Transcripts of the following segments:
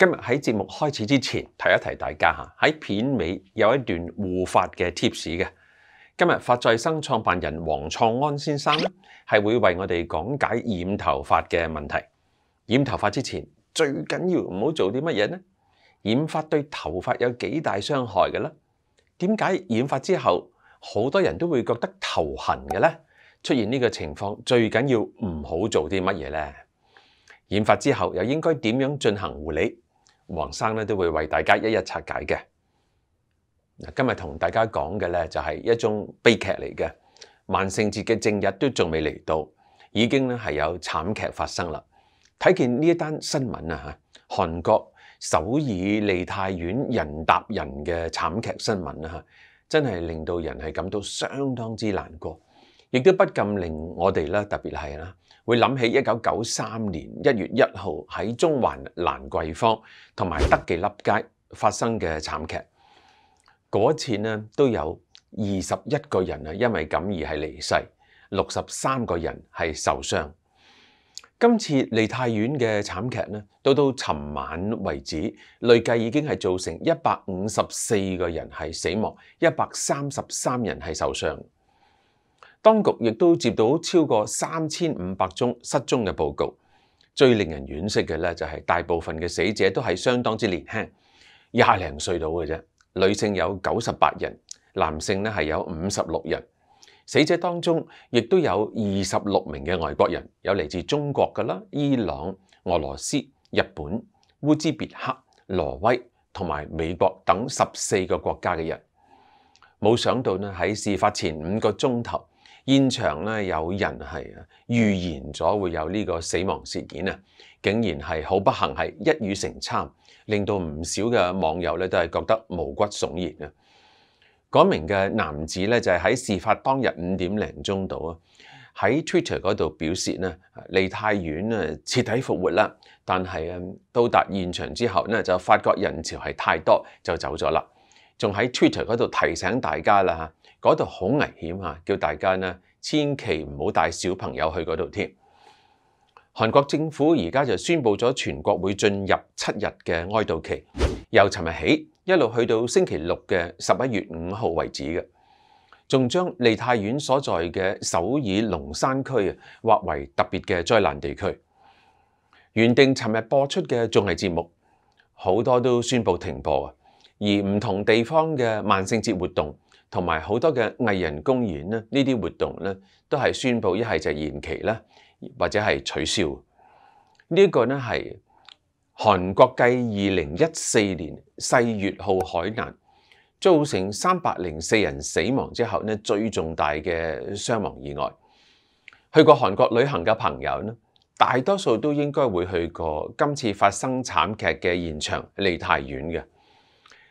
今日喺节目开始之前，提一提大家吓。喺片尾有一段护发嘅 tips 嘅。今日发再生创办人黄创安先生系会为我哋讲解染头发嘅问题。染头发之前最紧要唔好做啲乜嘢呢？染发对头发有几大伤害嘅咧？点解染发之后好多人都会觉得头痕嘅咧？出现呢个情况最紧要唔好做啲乜嘢咧？染发之后又应该点样进行护理？黃生咧都會為大家一一拆解嘅。嗱，今日同大家講嘅咧就係一宗悲劇嚟嘅。萬聖節嘅正日都仲未嚟到，已經咧係有慘劇發生啦。睇見呢一單新聞啊吓韓國首爾利泰院人搭人嘅慘劇新聞啊，真係令到人係感到相當之難過。亦都不禁令我哋啦，特别系啦，会谂起一九九三年一月一号喺中环兰桂坊同埋德记粒街发生嘅惨剧。嗰次呢都有二十一个人啊，因为咁而系离世，六十三个人系受伤。今次离太远嘅惨剧呢，到到寻晚为止，累计已经系造成一百五十四个人系死亡，一百三十三人系受伤。當局亦都接到超過三千五百宗失蹤嘅報告，最令人惋惜嘅咧就係大部分嘅死者都係相當之年輕，廿零歲到嘅啫。女性有九十八人，男性咧係有五十六人。死者當中亦都有二十六名嘅外國人，有嚟自中國嘅啦、伊朗、俄羅斯、日本、烏茲別克、挪威同埋美國等十四個國家嘅人。冇想到咧喺事發前五個鐘頭。現場咧有人係預言咗會有呢個死亡事件啊，竟然係好不幸係一語成參，令到唔少嘅網友咧都係覺得毛骨悚然啊！嗰名嘅男子咧就係喺事發當日五點零鐘到啊，喺 Twitter 嗰度表示咧離太遠啊，徹底復活啦。但係啊，到達現場之後咧就發覺人潮係太多，就走咗啦。仲喺 Twitter 嗰度提醒大家啦嚇。嗰度好危險嚇，叫大家咧千祈唔好帶小朋友去嗰度添。韓國政府而家就宣布咗全國會進入七日嘅哀悼期，由尋日起一路去到星期六嘅十一月五號為止嘅，仲將利泰院所在嘅首爾龍山區啊劃為特別嘅災難地區。原定尋日播出嘅綜藝節目好多都宣布停播啊，而唔同地方嘅萬聖節活動。同埋好多嘅藝人公演咧，呢啲活動咧都係宣布一係就延期啦，或者係取消。呢一個咧係韓國繼二零一四年世越號海難造成三百零四人死亡之後咧最重大嘅傷亡意外。去過韓國旅行嘅朋友咧，大多數都應該會去過今次發生慘劇嘅現場，離太遠嘅。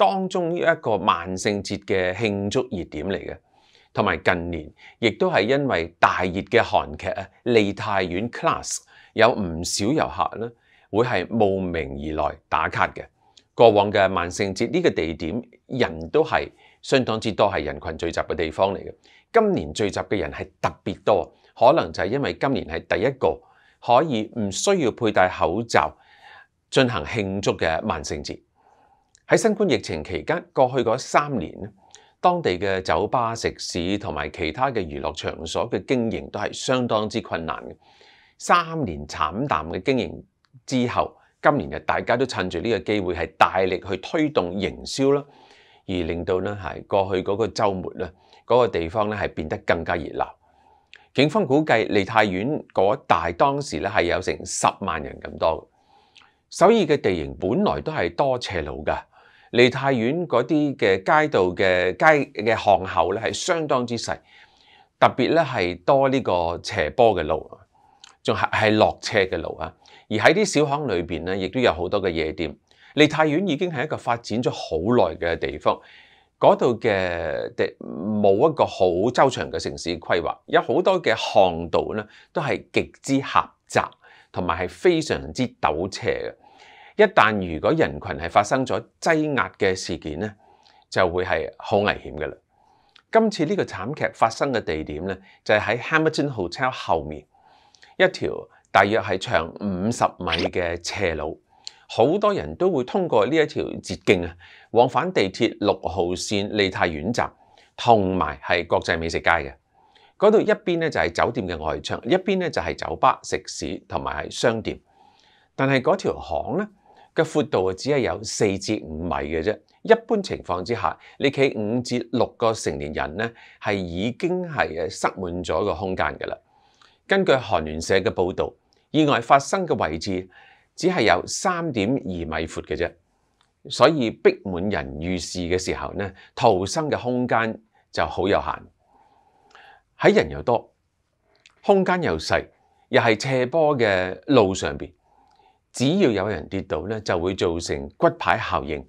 當中呢一個萬聖節嘅慶祝熱點嚟嘅，同埋近年亦都係因為大熱嘅韓劇啊《離泰院 Class》，有唔少遊客咧會係慕名而來打卡嘅。過往嘅萬聖節呢個地點人都係相當之多，係人群聚集嘅地方嚟嘅。今年聚集嘅人係特別多，可能就係因為今年係第一個可以唔需要佩戴口罩進行慶祝嘅萬聖節。喺新冠疫情期间，过去嗰三年，当地嘅酒吧、食肆同埋其他嘅娱乐场所嘅经营都系相当之困难嘅。三年惨淡嘅经营之后，今年嘅大家都趁住呢个机会系大力去推动营销啦，而令到咧系过去嗰个周末咧嗰个地方咧系变得更加热闹。警方估计，利太远嗰一带当时咧系有成十万人咁多。首尔嘅地形本来都系多斜路噶。利泰苑嗰啲嘅街道嘅街嘅巷口咧系相当之细，特别咧系多呢个斜坡嘅路啊，仲系系落斜嘅路啊。而喺啲小巷里边咧，亦都有好多嘅夜店。利泰苑已经系一个发展咗好耐嘅地方，嗰度嘅冇一个好周长嘅城市规划，有好多嘅巷道咧都系极之狭窄，同埋系非常之陡斜嘅。一旦如果人群係發生咗擠壓嘅事件咧，就會係好危險嘅啦。今次呢個慘劇發生嘅地點咧，就係喺 h a m i l t o n Hotel 後面一條大約係長五十米嘅斜路，好多人都會通過呢一條捷徑啊，往返地鐵六號線利泰苑站同埋係國際美食街嘅嗰度一邊咧就係酒店嘅外牆，一邊咧就係酒吧、食肆同埋係商店，但係嗰條巷咧。嘅寬度只係有四至五米嘅啫，一般情況之下，你企五至六個成年人咧，係已經係塞滿咗個空間嘅啦。根據韓聯社嘅報導，意外發生嘅位置只係有三點二米闊嘅啫，所以逼滿人遇事嘅時候咧，逃生嘅空間就好有限。喺人又多，空間又細，又係斜坡嘅路上邊。只要有人跌倒咧，就會造成骨牌效應，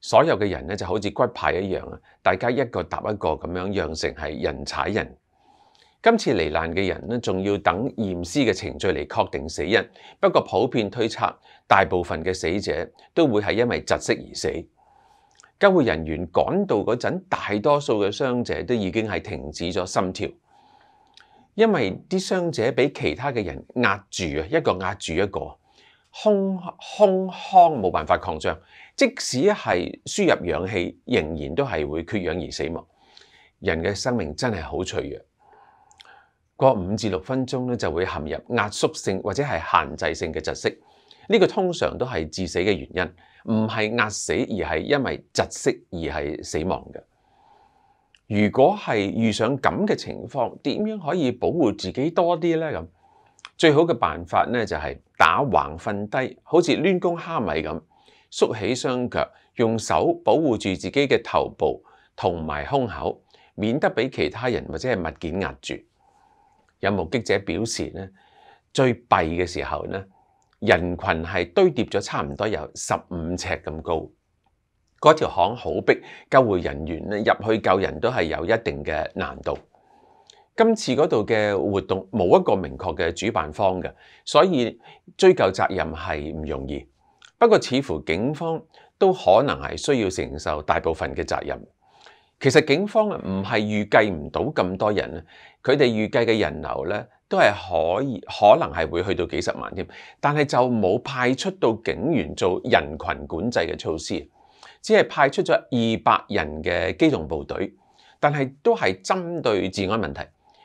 所有嘅人咧就好似骨牌一樣啊！大家一個搭一個咁樣，養成係人踩人。今次罹難嘅人咧，仲要等驗屍嘅程序嚟確定死因。不過普遍推測，大部分嘅死者都會係因為窒息而死。救護人員趕到嗰陣，大多數嘅傷者都已經係停止咗心跳，因為啲傷者俾其他嘅人壓住啊，一個壓住一個。胸胸腔冇辦法擴張，即使係輸入氧氣，仍然都係會缺氧而死亡。人嘅生命真係好脆弱，過五至六分鐘咧就會陷入壓縮性或者係限制性嘅窒息，呢個通常都係致死嘅原因，唔係壓死而係因為窒息而係死亡嘅。如果係遇上咁嘅情況，點樣可以保護自己多啲呢？咁？最好嘅辦法呢，就係打橫瞓低，好似攣公蝦米咁，縮起雙腳，用手保護住自己嘅頭部同埋胸口，免得俾其他人或者係物件壓住。有目擊者表示呢，最弊嘅時候呢，人群係堆疊咗差唔多有十五尺咁高，嗰條巷好逼，救護人員入去救人都係有一定嘅難度。今次嗰度嘅活动冇一个明确嘅主办方嘅，所以追究责任系唔容易。不过似乎警方都可能系需要承受大部分嘅责任。其实警方唔系预计唔到咁多人佢哋预计嘅人流咧都系可以，可能系会去到几十万添。但系就冇派出到警员做人群管制嘅措施，只系派出咗二百人嘅机动部队，但系都系针对治安问题。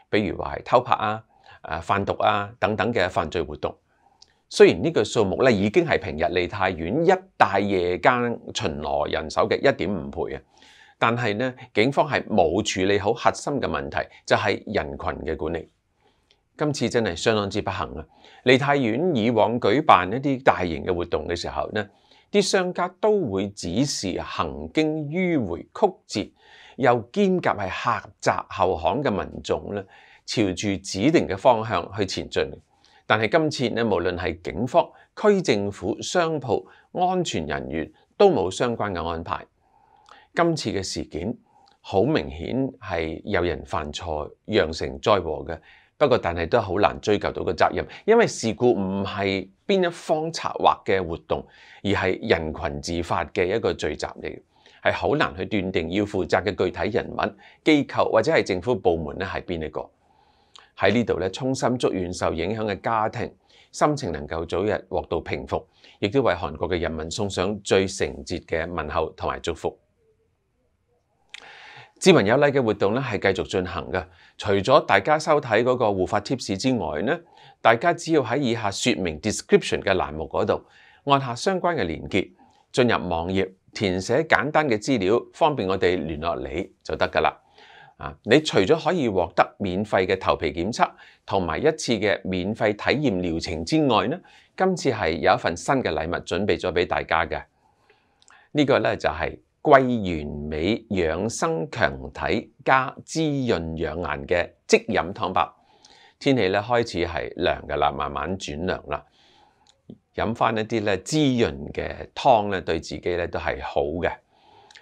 比如話係偷拍啊、誒販毒啊等等嘅犯罪活動，雖然呢個數目咧已經係平日利泰苑一大夜間巡邏人手嘅一點五倍啊，但係呢，警方係冇處理好核心嘅問題，就係人群嘅管理。今次真係相當之不幸啊！利泰苑以往舉辦一啲大型嘅活動嘅時候呢，啲商家都會指示行經迂迴曲折。又兼夹係客窄後巷嘅民眾咧，朝住指定嘅方向去前進。但係今次咧，無論係警方、區政府、商鋪安全人員都冇相關嘅安排。今次嘅事件好明顯係有人犯錯，酿成災禍嘅。不過，但係都好難追究到個責任，因為事故唔係邊一方策劃嘅活動，而係人群自發嘅一個聚集嚟。系好难去断定要负责嘅具体人物、机构或者系政府部门咧，系边一个？喺呢度咧，衷心祝愿受影响嘅家庭心情能够早日获到平复，亦都为韩国嘅人民送上最诚挚嘅问候同埋祝福。志民有礼嘅活动咧系继续进行嘅，除咗大家收睇嗰个护法贴士之外咧，大家只要喺以下说明 description 嘅栏目嗰度按下相关嘅连结，进入网页。填寫簡單嘅資料，方便我哋聯絡你就得㗎啦。你除咗可以獲得免費嘅頭皮檢測同埋一次嘅免費體驗療程之外，呢今次係有一份新嘅禮物準備咗俾大家嘅。呢個呢就系贵完美養生強體加滋潤養顏嘅即飲湯白。天氣呢開始係涼㗎啦，慢慢轉涼啦。飲翻一啲咧滋潤嘅湯咧，對自己咧都係好嘅。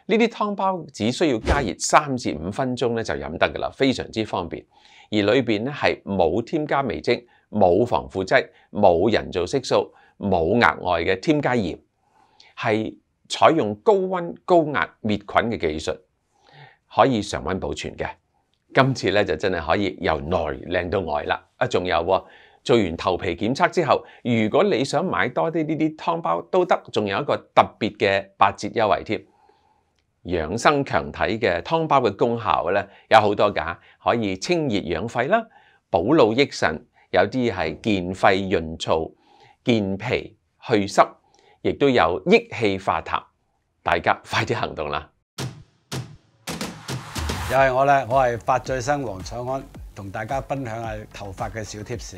呢啲湯包只需要加熱三至五分鐘咧就飲得噶啦，非常之方便。而裏面咧係冇添加味精、冇防腐劑、冇人造色素、冇額外嘅添加鹽，係採用高温高壓滅菌嘅技術，可以常温保存嘅。今次咧就真係可以由內靚到外啦！啊，仲有喎～做完頭皮檢測之後，如果你想買多啲呢啲湯包都得，仲有一個特別嘅八折優惠添。養生強體嘅湯包嘅功效咧，有好多㗎，可以清熱養肺啦，補腦益腎，有啲係健肺潤燥、健脾去濕，亦都有益氣化痰。大家快啲行動啦！又係我啦，我係發再生黃彩安，同大家分享下頭髮嘅小貼士。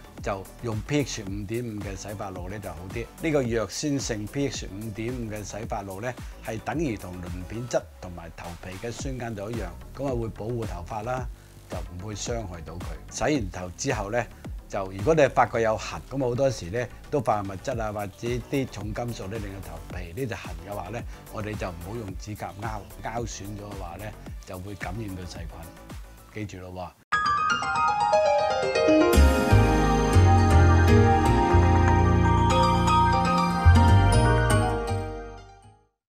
就用 pH 五點五嘅洗髮露咧就好啲。呢個藥酸性 pH 五點五嘅洗髮露咧，係等於同鱗片質同埋頭皮嘅酸間就一樣，咁啊會保護頭髮啦，就唔會傷害到佢。洗完頭之後咧，就如果你發覺有痕，咁好多時咧都化學物質啊，或者啲重金屬咧令到頭皮呢隻痕嘅話咧，我哋就唔好用指甲拗，拗損咗嘅話咧，就會感染到細菌。記住咯喎。Thank you.